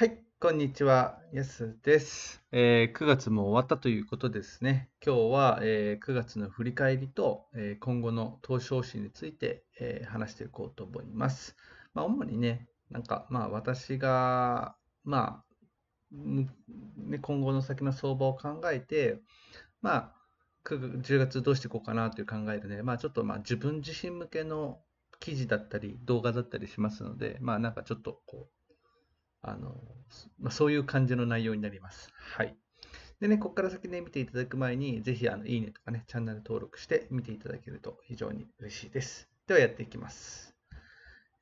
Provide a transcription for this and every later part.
はい、こんにちは、やすです、えー、9月も終わったということですね。今日は、えー、9月の振り返りと、えー、今後の投資方針について、えー、話していこうと思います。まあ、主にね、なんか、まあ、私が、まあ、ね、今後の先の相場を考えて、まあ、10月どうしていこうかなという考えでね、まあ、ちょっとまあ自分自身向けの記事だったり動画だったりしますので、まあ、なんかちょっとこうあの、まあ、そういう感じの内容になります。はい。でね、ここから先ね、見ていただく前に、ぜひ、あの、いいねとかね、チャンネル登録して見ていただけると非常に嬉しいです。では、やっていきます。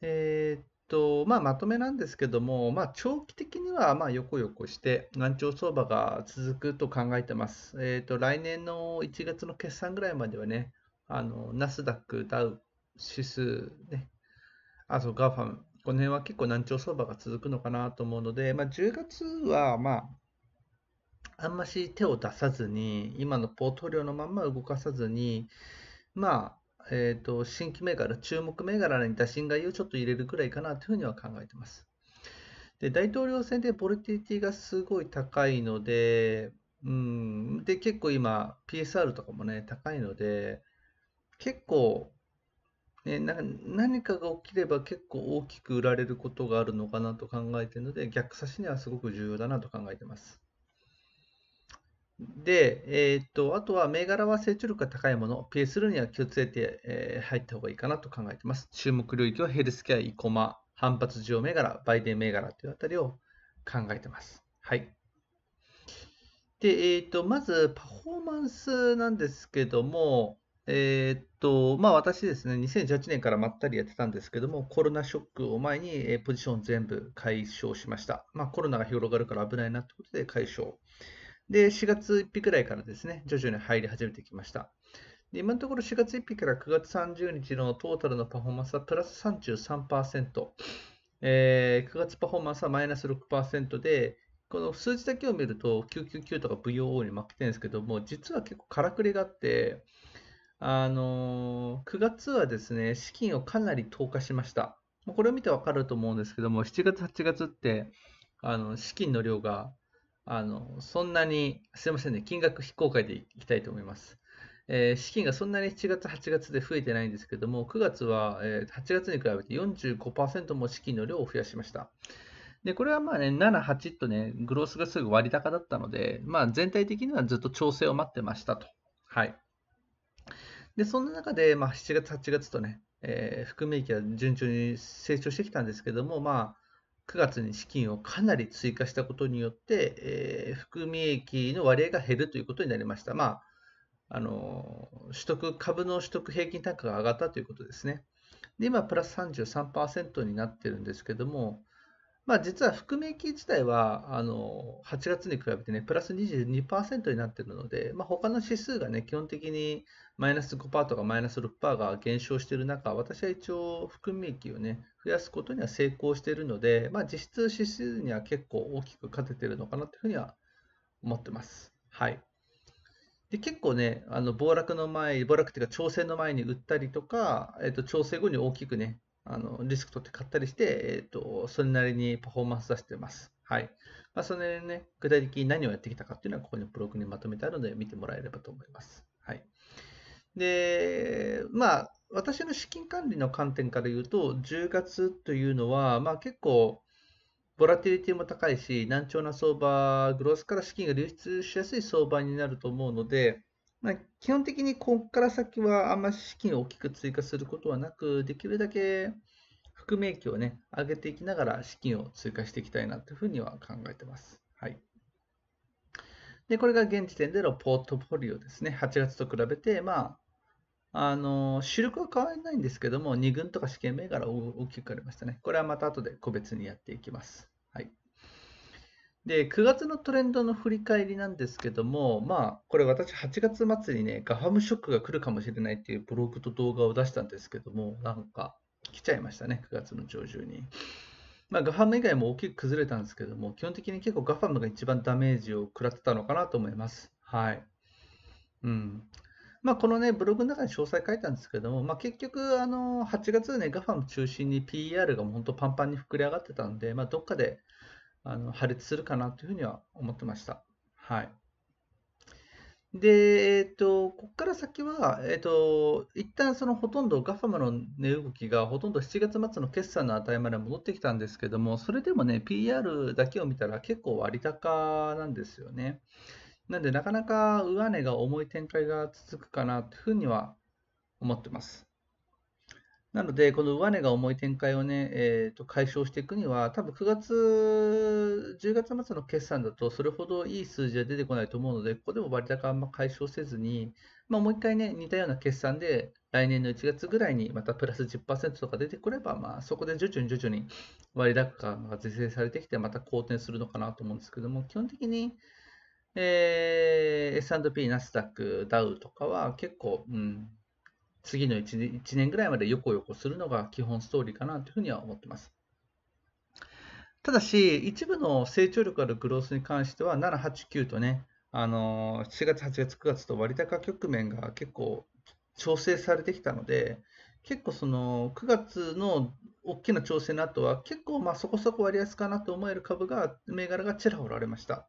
えー、っと、まあ、まとめなんですけども、まあ、長期的には、まあ、横横して、難聴相場が続くと考えてます。えー、っと、来年の1月の決算ぐらいまではね、あの、ナスダック、ダウ、指数、ね、あ、そう、ガファム、この辺は結構難聴相場が続くのかなと思うので、まあ、10月は、まあ、あんまし手を出さずに、今のポート量リオのまま動かさずに、まあ、えーと、と新規銘柄、注目銘柄に打診買いをちょっと入れるくらいかなというふうには考えてます。で大統領選でボルティティがすごい高いので、うん、で結構今、PSR とかもね、高いので、結構えな何かが起きれば結構大きく売られることがあるのかなと考えているので、逆差しにはすごく重要だなと考えています。で、えっと、あとは銘柄は成長力が高いもの、PS ルには気をつけて、えー入った方がいいかなと考えています。注目領域はヘルスケア、イコマ、反発需要銘柄、売電銘柄というあたりを考えています。はい。で、えー、と、まずパフォーマンスなんですけども、えーっと、まあ私ですね、2018年からまったりやってたんですけども、コロナショックを前に、ポジション全部解消しました。まあコロナが広がるから危ないなってことで解消。で、4月1日くらいからですね、徐々に入り始めてきました。で今のところ4月1日から9月30日のトータルのパフォーマンスはプラス33%、えー、9月パフォーマンスはマイナス6%で、この数字だけを見ると999とか VOO に負けてるんですけども、実は結構からくりがあって、あのー、9月はですね、資金をかなり投下しました。これを見てわかると思うんですけども、7月、8月って、あの、資金の量が、あの、そんなに、すいませんね、金額非公開でいきたいと思います。えー、資金がそんなに7月、8月で増えてないんですけども、9月は、えー、8月に比べて45%も資金の量を増やしました。で、これはまあね、7、8とね、グロースがすぐ割高だったので、まあ全体的にはずっと調整を待ってましたと。はい。で、そんな中で、まあ、7月、8月とね、えー、含み益は順調に成長してきたんですけども、まあ、9月に資金をかなり追加したことによって、えー、含み益の割合が減るということになりました。まあ、あの取得株の取得平均単価が上がったということですね。で、今、プラス33%になってるんですけども、まあ、実は含み益自体はあの8月に比べて、ね、プラス22%になっているので、まあ、他の指数が、ね、基本的にマイナス5%とかマイナス6%が減少している中、私は一応含み益を、ね、増やすことには成功しているので、まあ、実質指数には結構大きく勝てているのかなというふうには思ってます。はい、で結構ね、あの暴落の前、暴落というか調整の前に売ったりとか、えっと、調整後に大きくね、あのリスク取って買ったりして、えっ、ー、と、それなりにパフォーマンス出してます。はい。まあ、それ辺ね、具体的に何をやってきたかっていうのは、ここにブログにまとめてあるので、見てもらえればと思います。はい。で、まあ、私の資金管理の観点から言うと、10月というのは、まあ結構、ボラティリティも高いし、難聴な相場、グロースから資金が流出しやすい相場になると思うので、まあ、基本的にここから先はあんまり資金を大きく追加することはなく、できるだけ含み益をね、上げていきながら資金を追加していきたいなというふうには考えてます。はい。で、これが現時点でのポートフォリオですね。8月と比べて、まあ、あの、主力は変わらないんですけども、2軍とか試験銘柄大きく変わりましたね。これはまた後で個別にやっていきます。はい。で、9月のトレンドの振り返りなんですけども、まあ、これ私8月末にね、ガハムショックが来るかもしれないっていうブログと動画を出したんですけども、なんか来ちゃいましたね、9月の上旬に。まあ、ガファム以外も大きく崩れたんですけども、基本的に結構ガファムが一番ダメージを食らってたのかなと思います。はい。うん。まあ、このね、ブログの中に詳細書いたんですけども、まあ、結局、あの、8月ね、ガファム中心に PR が本当パンパンに膨れ上がってたんで、まあ、どっかであの破裂するかなというふうには思ってました。はい。で、えっ、と、ここから先は、えっ、と、一旦そのほとんど GAFAM の値動きがほとんど7月末の決算の値まで戻ってきたんですけども、それでもね、PR だけを見たら結構割高なんですよね。なんで、なかなか上値が重い展開が続くかなというふうには思ってます。なので、この上値が重い展開をね、えー、と解消していくには、多分9月、10月末の決算だと、それほどいい数字は出てこないと思うので、ここでも割高あんま解消せずに、まあ、もう一回ね、似たような決算で、来年の1月ぐらいにまたプラス10%とか出てくれば、まあ、そこで徐々に徐々に割高感が是正されてきて、また好転するのかなと思うんですけども、基本的に、えー、S&P、ナスダック、ダウとかは結構、うん、次の 1, 1年ぐらいまで横横するのが基本ストーリーかなというふうには思ってます。ただし、一部の成長力あるグロースに関しては、7、8、9とね、あの7月、8月、9月と割高局面が結構調整されてきたので、結構その9月の大きな調整の後は、結構まあそこそこ割安かなと思える株が、銘柄がちらほらありました。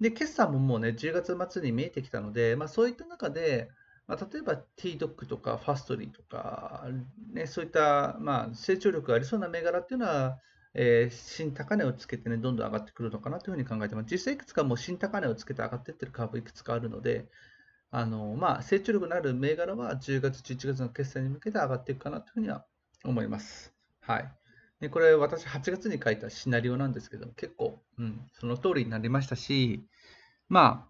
で、決算ももうね、10月末に見えてきたので、まあ、そういった中で、まあ、例えば TDOC とかファストリーとか、ね、そういった、まあ、成長力がありそうな銘柄っていうのは、えー、新高値をつけてね、どんどん上がってくるのかなというふうに考えてます。実際いくつかもう新高値をつけて上がっていってる株いくつかあるので、あのまあ、成長力のある銘柄は10月、11月の決算に向けて上がっていくかなというふうには思います。はい。でこれ私8月に書いたシナリオなんですけど結構、うん、その通りになりましたしま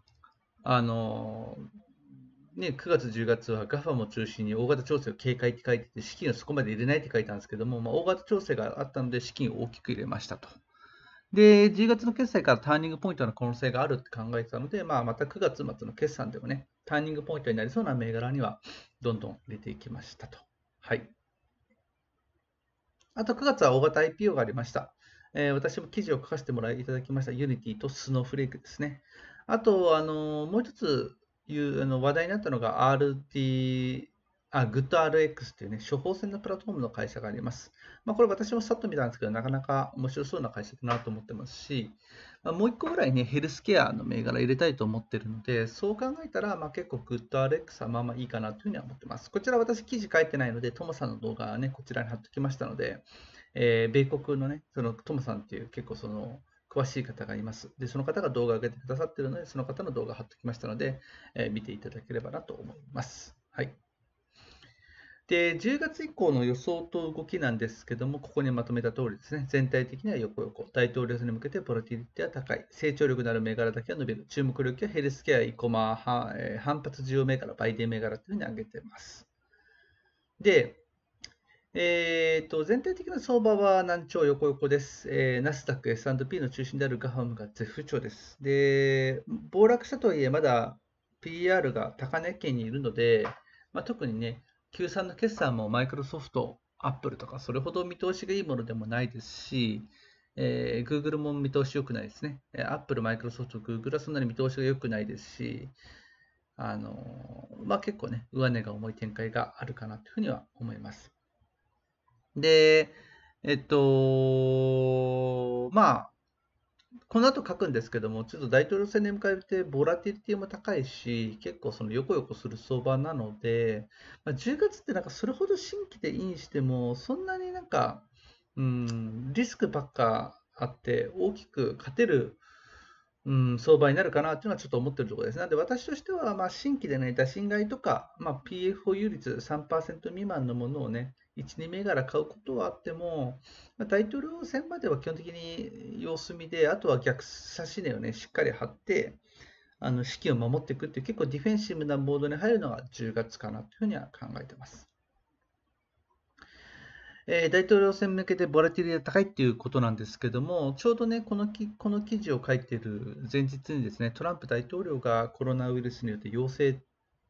ああのーね、9月、10月は GAFA も中心に大型調整を警戒って書いてて、資金をそこまで入れないって書いたんですけども、まあ、大型調整があったので、資金を大きく入れましたと。で、10月の決済からターニングポイントの可能性があるって考えてたので、まあ、また9月末の決算でもね、ターニングポイントになりそうな銘柄には、どんどん入れていきましたと。はい。あと9月は大型 IPO がありました。えー、私も記事を書かせてもらいいただきました、ユニティとスノーフレークですね。あと、あのー、もう一つ、いうあの話題になったのが RT あ、GoodRX っていうね、処方箋のプラットフォームの会社があります。まあ、これ私もさっと見たんですけど、なかなか面白そうな会社だなと思ってますし、まあ、もう1個ぐらいね、ヘルスケアの銘柄入れたいと思ってるので、そう考えたら、まあ、結構 GoodRX はまあまあいいかなというふうには思ってます。こちら私記事書いてないので、トモさんの動画はね、こちらに貼っておきましたので、えー、米国のね、そのトモさんっていう結構その、詳しい方がいます。で、その方が動画を上げてくださっているので、その方の動画貼っておきましたので、えー、見ていただければなと思います。はい。で、10月以降の予想と動きなんですけども、ここにまとめた通りですね、全体的には横横、大統領選に向けてボラティリティは高い、成長力のある銘柄だけは伸びる、注目領域はヘルスケア、イコマ、反発需要銘柄、売電銘柄というふうに挙げています。で、えーと、全体的な相場は難聴横横です。えナスダック、S&P の中心であるガハムが絶不調です。で、暴落したとはいえ、まだ PR が高値圏にいるので、まあ、特にね、Q3 の決算もマイクロソフト、アップルとか、それほど見通しがいいものでもないですし、えー、Google も見通し良くないですね。アップル、マイクロソフト、Google はそんなに見通しが良くないですし、あのまあ、結構ね、上値が重い展開があるかなというふうには思います。で、えっと、まあ、この後書くんですけども、ちょっと大統領選に向かってボラティリティも高いし、結構その横横する相場なので、まあ、10月ってなんかそれほど新規でインしても、そんなになんか、うん、リスクばっかあって大きく勝てる、うん、相場になるかなというのはちょっと思ってるところです。なので私としては、まあ、新規でね、打診買いとか、まあ、PFO 有率3%未満のものをね、1、2銘柄買うことはあっても、まあ、大統領選までは基本的に様子見で、あとは逆差し値をね、しっかり張って、あの資金を守っていくっていう結構ディフェンシブなモードに入るのが10月かなというふうには考えてます。えー、大統領選向けてボラティリティが高いっていうことなんですけども、ちょうどね、このきこの記事を書いている前日にですね、トランプ大統領がコロナウイルスによって陽性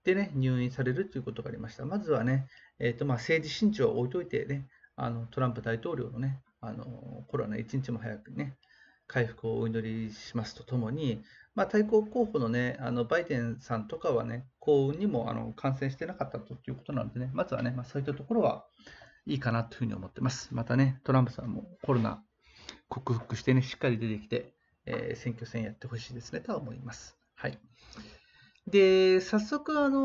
でね、入院されるということがありました。まずはね、えーとまあ、政治信条は置いといてね、あのトランプ大統領のね、あのコロナ一日も早くね、回復をお祈りしますとともに、まあ、対抗候補の,、ね、あのバイデンさんとかは、ね、幸運にもあの感染してなかったということなので、ね、まずはね、まあ、そういったところはいいかなというふうに思ってます。またね、トランプさんもコロナ克服して、ね、しっかり出てきて、えー、選挙戦やってほしいですねとは思います。はいで、早速、あの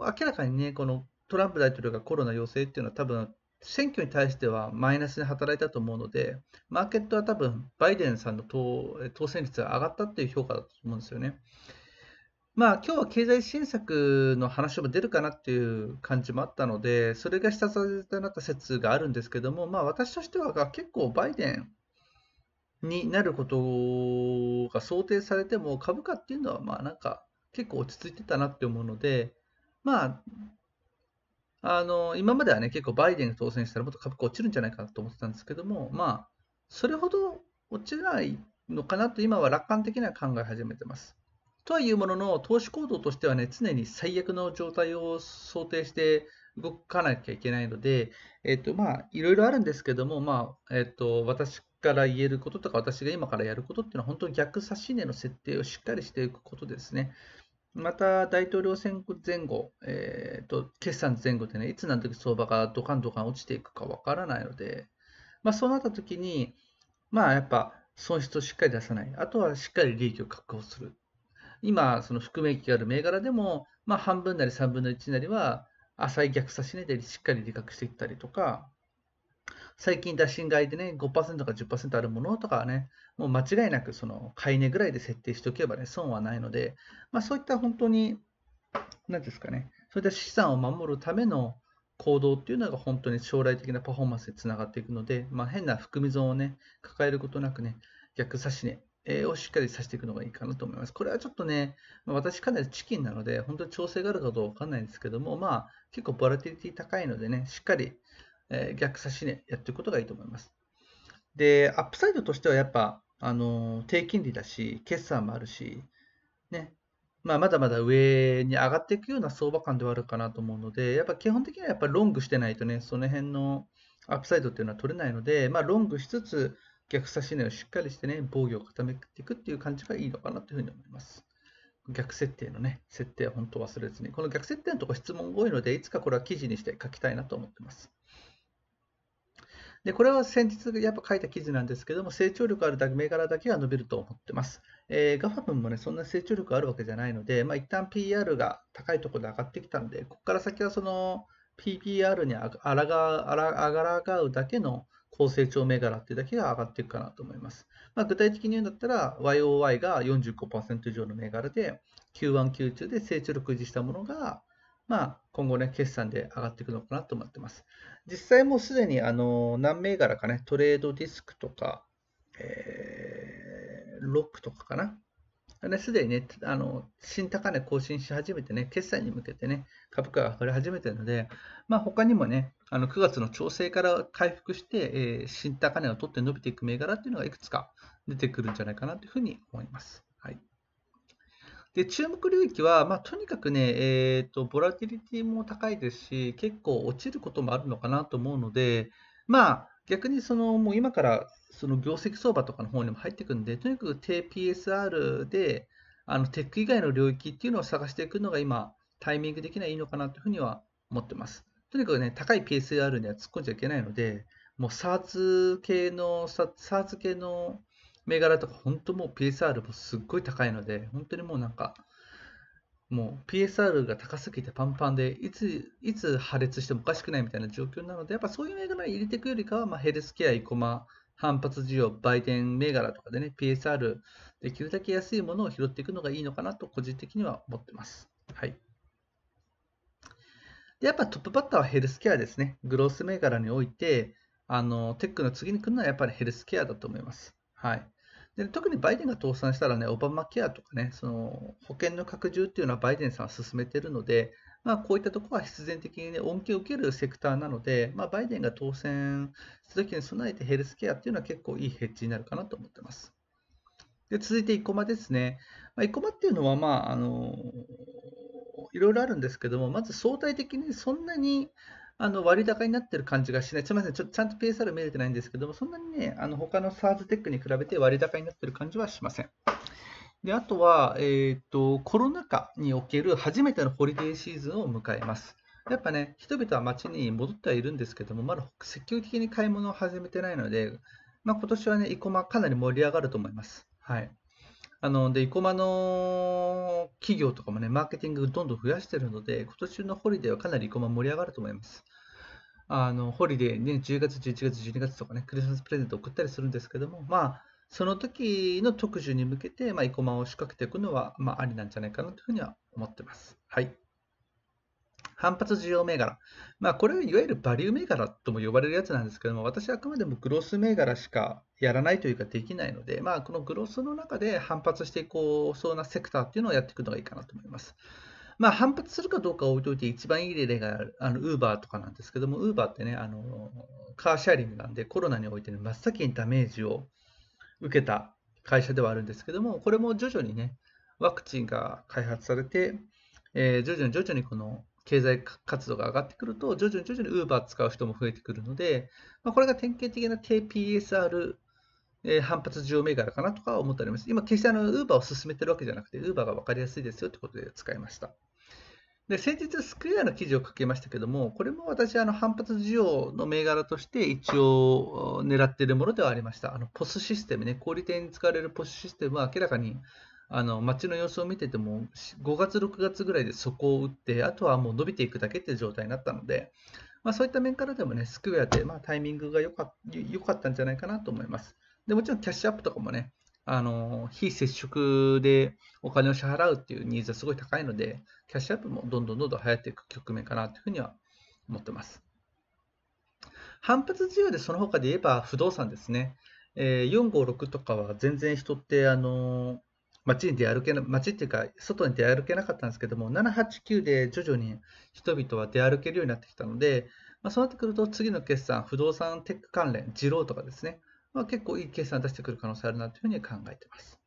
明らかにね、このトランプ大統領がコロナ陽性っていうのは多分、選挙に対してはマイナスに働いたと思うので、マーケットは多分、バイデンさんの当当選率が上がったっていう評価だと思うんですよね。まあ、今日は経済新策の話も出るかなっていう感じもあったので、それが下支えとなった説があるんですけども、まあ、私としては結構バイデンになることが想定されても、株価っていうのは、まあなんか、結構落ち着いてたなって思うので、まあ、あの、今まではね、結構バイデンが当選したらもっと株価落ちるんじゃないかなと思ってたんですけども、まあ、それほど落ちないのかなと今は楽観的には考え始めてます。とはいうものの、投資行動としてはね、常に最悪の状態を想定して動かなきゃいけないので、えっと、まあ、いろいろあるんですけども、まあ、えっと、私から言えることとか、私が今からやることっていうのは、本当に逆指値の設定をしっかりしていくことですね。また、大統領選前後、えーと、決算前後でね、いつ何時相場がドカンドカン落ちていくかわからないので、まあ、そうなった時に、まあ、やっぱ損失をしっかり出さない、あとはしっかり利益を確保する。今、その含み益がある銘柄でも、まあ、半分なり3分の1なりは、浅い逆差し値でしっかり利確していったりとか、最近打診買いでね、5%か10%あるものとかはね、もう間違いなくその買い値ぐらいで設定しておけばね、損はないので、まあ、そういった本当に、何ですかね、そういった資産を守るための行動っていうのが本当に将来的なパフォーマンスにつながっていくので、まあ、変な含み損をね、抱えることなくね、逆差し値、ね、をしっかりさせていくのがいいかなと思います。これはちょっとね、私かなりチキンなので、本当に調整があるかどうかわかんないんですけども、まあ結構ボラティリティ高いのでね、しっかりえ逆差し値やっていくことがいいと思います。で、アップサイドとしてはやっぱ、あの低金利だし、決算もあるし、ね、まあ、まだまだ上に上がっていくような相場感ではあるかなと思うので、やっぱ基本的にはやっぱロングしてないとね、その辺のアップサイドっていうのは取れないので、まあ、ロングしつつ逆差し値をしっかりしてね、防御を固めていくっていう感じがいいのかなというふうに思います。逆設定のね、設定は本当忘れずに、この逆設定のところ質問が多いので、いつかこれは記事にして書きたいなと思ってます。で、これは先日やっぱ書いた記事なんですけども、成長力ある銘柄だけが伸びると思ってます。えー、ガファ分もね、そんな成長力あるわけじゃないので、まあ、一旦 PR が高いところで上がってきたんで、ここから先はその PBR にあらがあらがうだけの高成長銘柄っていうだけが上がっていくかなと思います。まあ、具体的に言うんだったら、YOY が45%以上の銘柄で、Q1、Q2 で成長力を維持したものがまあ、今後ね、決算で上がっていくのかなと思ってます。実際もうすでに、あの、何銘柄かね、トレードディスクとか、えー、ロックとかかな。すでにね、あの、新高値更新し始めてね、決算に向けてね、株価が上がり始めてるので、まあ、他にもね、あの、9月の調整から回復して、えー、新高値を取って伸びていく銘柄っていうのがいくつか出てくるんじゃないかなというふうに思います。はい。で、注目領域は、まあ、とにかくね、えっと、ボラティリティも高いですし、結構落ちることもあるのかなと思うので、まあ、逆にその、もう今からその業績相場とかの方にも入ってくるんで、とにかく低 PSR で、あのテック以外の領域っていうのを探していくのが今、タイミング的にはいいのかなというふうには思ってます。とにかくね、高い PSR には突っ込んじゃいけないので、もう SARS 系の、SARS 系の銘柄とか、本当もう PSR もすっごい高いので、本当にもうなんか、もう PSR が高すぎてパンパンで、いつ、いつ破裂してもおかしくないみたいな状況なので、やっぱそういう銘柄に入れていくよりかは、まあ、ヘルスケア、イコマ、反発需要、売店銘柄とかでね、PSR、できるだけ安いものを拾っていくのがいいのかなと、個人的には思ってます。はい。で、やっぱトップバッターはヘルスケアですね。グロース銘柄において、あの、テックの次に来るのはやっぱりヘルスケアだと思います。はい。で特にバイデンが倒産したらね、オバマケアとかね、その保険の拡充っていうのはバイデンさんは進めてるので、まあ、こういったところは必然的に、ね、恩恵を受けるセクターなので、まあ、バイデンが当選した時に備えてヘルスケアっていうのは結構いいヘッジになるかなと思ってます。で続いて、1コマですね。まあ、イコマっていうのは、まああのいろいろあるんですけども、まず相対的にそんなにあの割高になってる感じがしない、すみません、ちょっとちゃんと PSR 見れてないんですけども、そんなにね、あの他の SARS テックに比べて割高になってる感じはしません。であとは、えーと、コロナ禍における初めてのホリデーシーズンを迎えます。やっぱね、人々は街に戻ってはいるんですけども、まだ積極的に買い物を始めてないので、まあ、今年はね、生駒、かなり盛り上がると思います。はい。あの、で、生駒の企業とかもね、マーケティングどんどん増やしてるので、今年のホリデーはかなり生駒盛り上がると思います。あの、ホリデーね、10月、11月、12月とかね、クリスマスプレゼント送ったりするんですけども、まあ、その時の特需に向けて、まあ、生駒を仕掛けていくのは、まあ、ありなんじゃないかなというふうには思ってます。はい。反発需要銘柄。まあ、これはいわゆるバリュー銘柄とも呼ばれるやつなんですけども、私はあくまでもグロス銘柄しかやらないというかできないので、まあ、このグロスの中で反発していこうそうなセクターっていうのをやっていくのがいいかなと思います。まあ、反発するかどうか置いといて、一番いい例があのウーバーとかなんですけども、ウーバーってね、あのカーシェアリングなんで、コロナにおいて、ね、真っ先にダメージを受けた会社ではあるんですけども、これも徐々にね、ワクチンが開発されて、えー、徐々に徐々にこの経済活動が上がってくると、徐々に徐々に Uber 使う人も増えてくるので、まあ、これが典型的な KPSR、え反発需要銘柄かなとか思っております。今、決してあの Uber を進めてるわけじゃなくて、Uber が分かりやすいですよってことで使いました。で先日、スクエアの記事を書きましたけども、これも私、あの反発需要の銘柄として一応狙っているものではありました。あのポスシステムね、小売店に使われるポスシステムは明らかにあの街の様子を見てても5月、6月ぐらいで底を打ってあとはもう伸びていくだけっていう状態になったので、まあ、そういった面からでもねスクエアで、まあ、タイミングが良かったんじゃないかなと思います。でもちろんキャッシュアップとかもねあの非接触でお金を支払うっていうニーズはすごい高いのでキャッシュアップもどんどんどんどん流行っていく局面かなというふうには思ってます。反発需要でその他で言えば不動産ですね。えー、456とかは全然人ってあの街に出歩けな、街っていうか、外に出歩けなかったんですけども、7、8、9で徐々に人々は出歩けるようになってきたので、まあ、そうなってくると、次の決算、不動産テック関連、ジローとかですね、まあ、結構いい決算を出してくる可能性あるなというふうに考えています。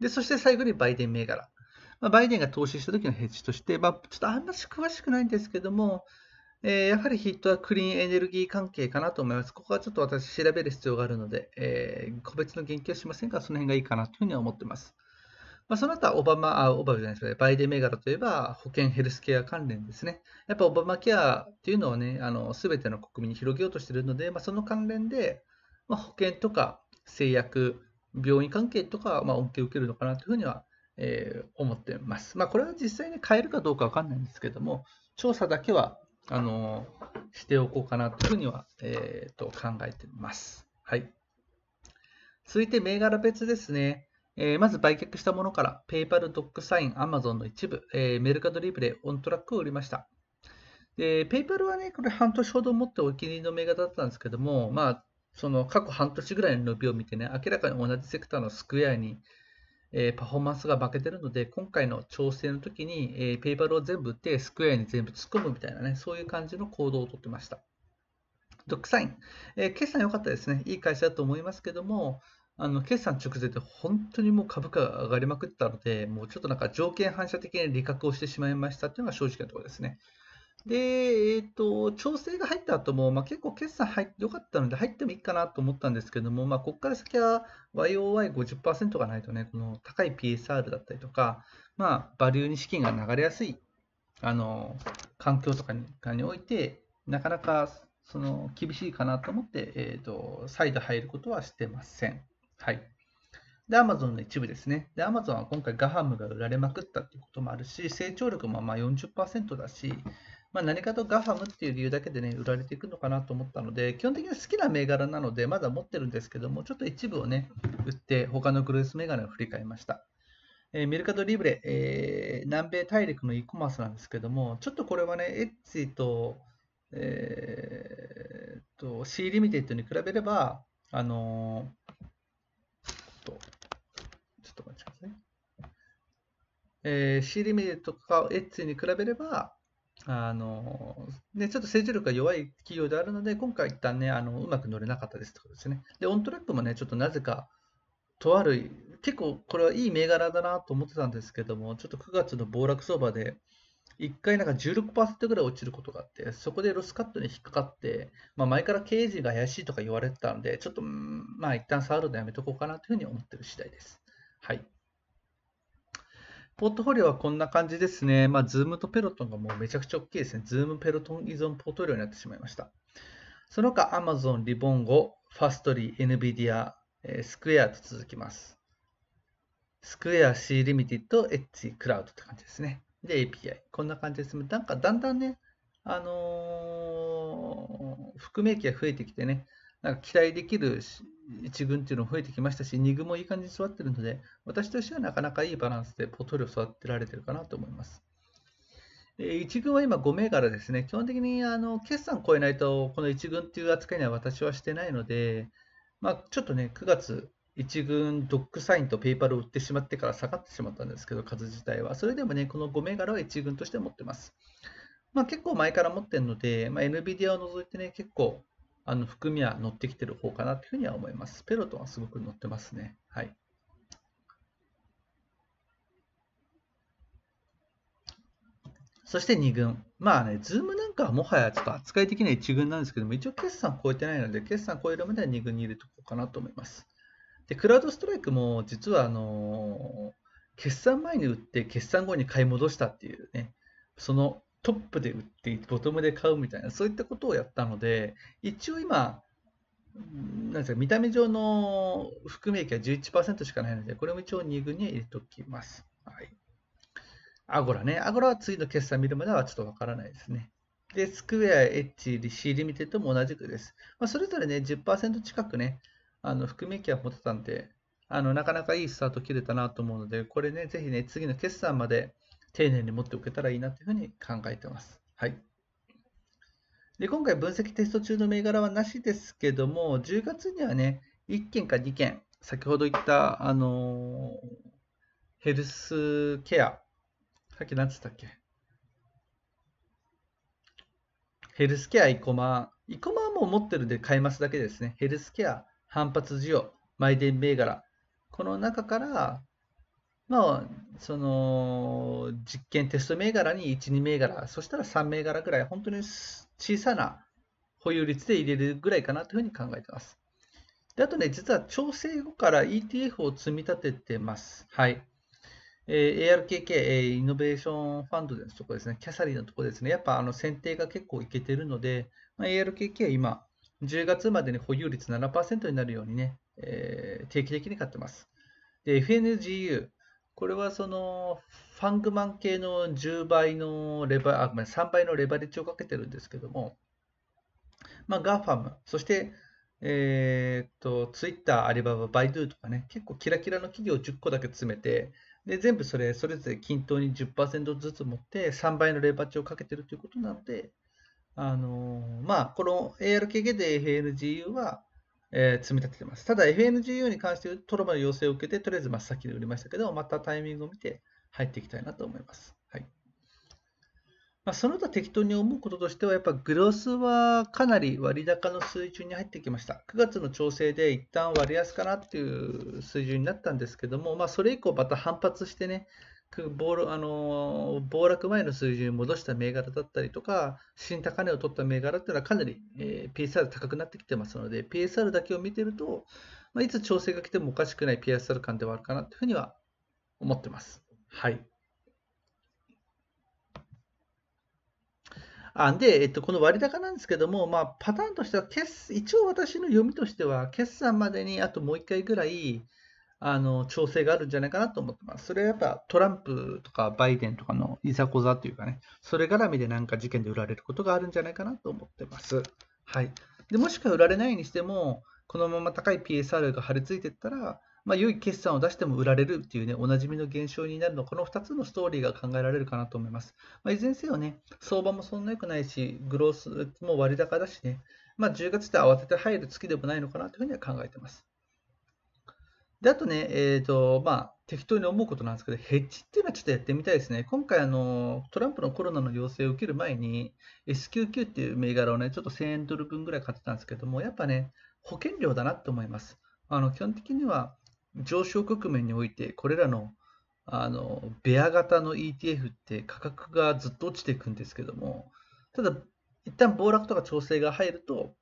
で、そして最後にバイデン銘柄。まあ、バイデンが投資した時のヘッジとして、まあ、ちょっとあんまし詳しくないんですけども、えやはりヒットはクリーンエネルギー関係かなと思います。ここはちょっと私調べる必要があるので、えー、個別の言及はしませんが、その辺がいいかなというふうには思っています。まあ、その他はオバマ、あ、オバマじゃないですか、バイデン銘柄といえば保険、ヘルスケア関連ですね。やっぱオバマケアっていうのをね、あのての国民に広げようとしているので、まあ、その関連で、まあ、保険とか製薬、病院関係とか、まあ、恩恵を受けるのかなというふうには、えー、思っています。まあ、これは実際に変えるかどうかわかんないんですけども、調査だけはあのしておこうかなというふうには、えーと、と考えています。はい。続いて銘柄別ですね。えー、まず売却したものから、PayPal、ドックサイン、Amazon の一部、えー、メルカドリブレ、でオントラックを売りました。で、PayPal はね、これ半年ほど持ってお気に入りの銘柄だったんですけども、まあ、その過去半年ぐらいの伸びを見てね、明らかに同じセクターのスクエアに、えー、パフォーマンスが負けてるので、今回の調整の時に、えー、PayPal を全部売って、スクエアに全部突っ込むみたいなね、そういう感じの行動をとってました。ドックサイン、えー、決算良かったですね。いい会社だと思いますけども、あの、決算直前で本当にもう株価が上がりまくったので、もうちょっとなんか条件反射的に利確をしてしまいましたっていうのが正直なところですね。で、えっと、調整が入った後も、まあ、結構決算入っ良かったので、入ってもいいかなと思ったんですけども、まあ、ここから先は YOY50% がないとね、この高い PSR だったりとか、まあ、バリューに資金が流れやすい、あの、環境とかににおいて、なかなか、その、厳しいかなと思って、えっと、再度入ることはしてません。はい。で、Amazon の一部ですね。で、Amazon は今回ガハムが売られまくったっていうこともあるし、成長力もまあ40%だし、まあ、何かとガハムっていう理由だけでね、売られていくのかなと思ったので、基本的に好きな銘柄なので、まだ持ってるんですけども、ちょっと一部をね、売って、他のグルース銘柄を振り返りました。えー、メルカドリブレ、えー、南米大陸の e コマースなんですけども、ちょっとこれはね、エッジと、えー、と C リミテッドに比べれば、あのーと、ちょっと待ちますね。えー、シーリミトとかエッツに比べれば、あのね、ちょっと政治力が弱い企業であるので、今回一旦ね、あのうまく乗れなかったですってことですね。で、オントラップもね、ちょっとなぜか、とある、結構これはいい銘柄だなと思ってたんですけども、ちょっと9月の暴落相場で、一回なんか16%ぐらい落ちることがあって、そこでロスカットに引っかかって、まあ、前から経営陣が怪しいとか言われてたので、ちょっと、まあ、一旦触るのやめとこうかなというふうに思ってる次第です。はい。ポートフォリオはこんな感じですね。まあ、ズームとペロトンがもうめちゃくちゃ大きいですね。ズームペロトン依存ポートフォリオになってしまいました。その他、アマゾン、リボンゴ、ファストリー、エ v ビディア、スクエアと続きます。スクエア、シーリミティッド、エッジ、クラウドって感じですね。で、API。こんな感じです。なんかだんだんね、あのー、含め益が増えてきてね、なんか期待できる1軍っていうのも増えてきましたし、2軍もいい感じに育ってるので、私としてはなかなかいいバランスでポトリを育てられてるかなと思います。1軍は今5銘柄ですね。基本的にあの決算超えないと、この1軍っていう扱いには私はしてないので、まあ、ちょっとね、9月、1軍ドックサインとペイパルを売ってしまってから下がってしまったんですけど、数自体は。それでもね、この5銘柄は1軍として持ってます。まあ、結構前から持ってるので、まあ、NVIDIA を除いてね、結構あの含みは乗ってきてる方かなというふうには思います。ペロトンはすごく乗ってますね。はい。そして2軍。まあね、ズームなんかはもはやちょっと扱い的には1軍なんですけども、一応決算超えてないので、決算超えるまでは2軍にれてとこうかなと思います。で、クラウドストライクも実はあの決算前に売って決算後に買い戻したっていうね、そのトップで売ってボトムで買うみたいな、そういったことをやったので、一応今、なんですか見た目上の含み益は11%しかないので、これも一応2軍に入れておきます。はい。アゴラね。アゴラは次の決算見るまではちょっとわからないですね。で、スクエア、エッジ、リシーリミテッドも同じくです。まあ、それぞれね、10%近くね、あの、含み益は持てたんで、あの、なかなかいいスタート切れたなと思うので、これね、ぜひね、次の決算まで丁寧に持っておけたらいいなというふうに考えてます。はい。で、今回分析テスト中の銘柄はなしですけども、10月にはね、1件か2件、先ほど言った、あのー、ヘルスケア、さっき何つったっけヘルスケア、イコマ、イコマはもう持ってるんで買いますだけですね。ヘルスケア、反発需要、デン銘柄、この中から、まあ、その実験テスト銘柄に1、2銘柄、そしたら3銘柄ぐらい、本当に小さな保有率で入れるぐらいかなというふうに考えてます。であとね、実は調整後から ETF を積み立ててます。はい。えー、ARKK、えー、イノベーションファンドでのとこですね、キャサリンのとこですね、やっぱあの選定が結構いけてるので、まあ、ARKK は今、10月までに保有率7%になるようにね、えー、定期的に買ってます。で、FNGU、これはそのファングマン系の10倍のレバあごめん3倍のレバレッジをかけてるんですけども、まあ、ガファム、そして、えー、っと、ツイッター、アリババ、バイドゥとかね、結構キラキラの企業10個だけ詰めて、で全部それ、それぞれ均等に10%ずつ持って、3倍のレバッジをかけてるということなので、あのー、まあ、この ARKK で FNGU は、えー積み立ててます。ただ FNGU に関して言うと、トロマの要請を受けて、とりあえず真っ先に売りましたけど、またタイミングを見て入っていきたいなと思います。はい。まあ、その他適当に思うこととしては、やっぱグロスはかなり割高の水準に入ってきました。9月の調整で一旦割安かなっていう水準になったんですけども、まあ、それ以降また反発してね、暴落あの暴落前の水準に戻した銘柄だったりとか、新高値を取った銘柄っていうのはかなり、えー、PSR 高くなってきてますので、PSR だけを見てると、まあ、いつ調整が来てもおかしくない PSR 感ではあるかなというふうには思ってます。はい。あで、えっと、この割高なんですけども、まあ、パターンとしては一応私の読みとしては、決算までにあともう1回ぐらい、あの調整があるんじゃないかなと思ってます。それはやっぱトランプとかバイデンとかのいざこざというかね、それ絡みでなんか事件で売られることがあるんじゃないかなと思ってます。はい、でもしか売られないにしても、このまま高い PSR が張り付いていったら、まあ、良い決算を出しても売られるっていうね、おなじみの現象になるの、この2つのストーリーが考えられるかなと思います。まあ、いずれにせよね、相場もそんな良くないし、グロースも割高だしね、まあ、10月って慌てて入る月でもないのかなというふうには考えてます。で、あとね、えーとまあ、適当に思うことなんですけど、ヘッジっていうのはちょっとやってみたいですね。今回あの、トランプのコロナの要請を受ける前に、SQQ っていう銘柄をね、ちょっと1000ドル分ぐらい買ってたんですけども、やっぱね、保険料だなと思います。あの基本的には上昇局面において、これらのあのベア型の ETF って価格がずっと落ちていくんですけども、ただ、一旦暴落とか調整が入ると、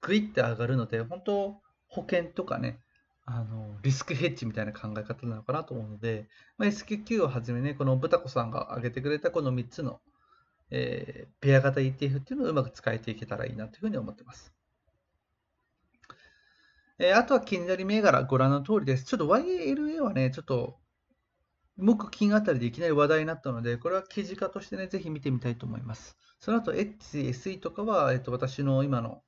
グイって上がるので、本当、保険とかね、あの、リスクヘッジみたいな考え方なのかなと思うので、まあ、SQQ をはじめね、このブタコさんが挙げてくれたこの3つの、えー、ペア型 ETF っていうのをうまく使えていけたらいいなというふうに思ってます。えー、あとは気になり銘柄ご覧の通りです。ちょっと YLA はね、ちょっと木金あたりでいきなり話題になったので、これは記事化としてね、ぜひ見てみたいと思います。その後、HSE とかは、えっと、私の今の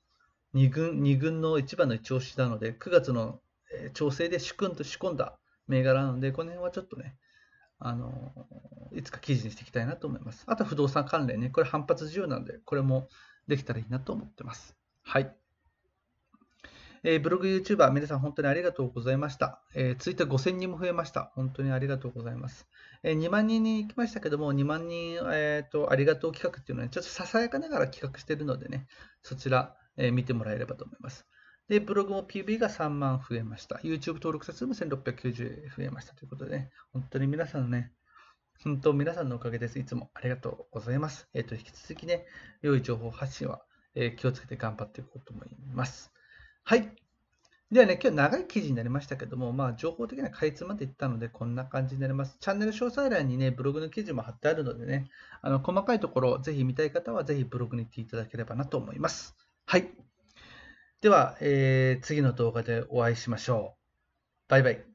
2軍 ,2 軍の一番の一押しなので、9月のえ調整で主君と仕込んだ銘柄なので、この辺はちょっとね、あのいつか記事にしていきたいなと思います。あと不動産関連ね、これ反発自由なんで、これもできたらいいなと思ってます。はい。えー、ブログ、YouTuber、皆さん本当にありがとうございました。えー、ツイッター5000人も増えました。本当にありがとうございます。えー、2万人に行きましたけども、2万人、えーと、ありがとう企画っていうのは、ね、ちょっとささやかながら企画してるのでね、そちら、えー、見てもらえればと思います。で、ブログも PV が3万増えました。YouTube 登録者数も1690増えましたということで、ね、本当に皆さんのね、本当皆さんのおかげです。いつもありがとうございます。えっ、ー、と、引き続きね、良い情報発信は、えー、気をつけて頑張っていこうと思います。はい。ではね、今日長い記事になりましたけども、まあ、情報的な開通までいったので、こんな感じになります。チャンネル詳細欄にね、ブログの記事も貼ってあるのでね、あの細かいところ、ぜひ見たい方は、ぜひブログに行っていただければなと思います。はい。では、えー、次の動画でお会いしましょう。バイバイ。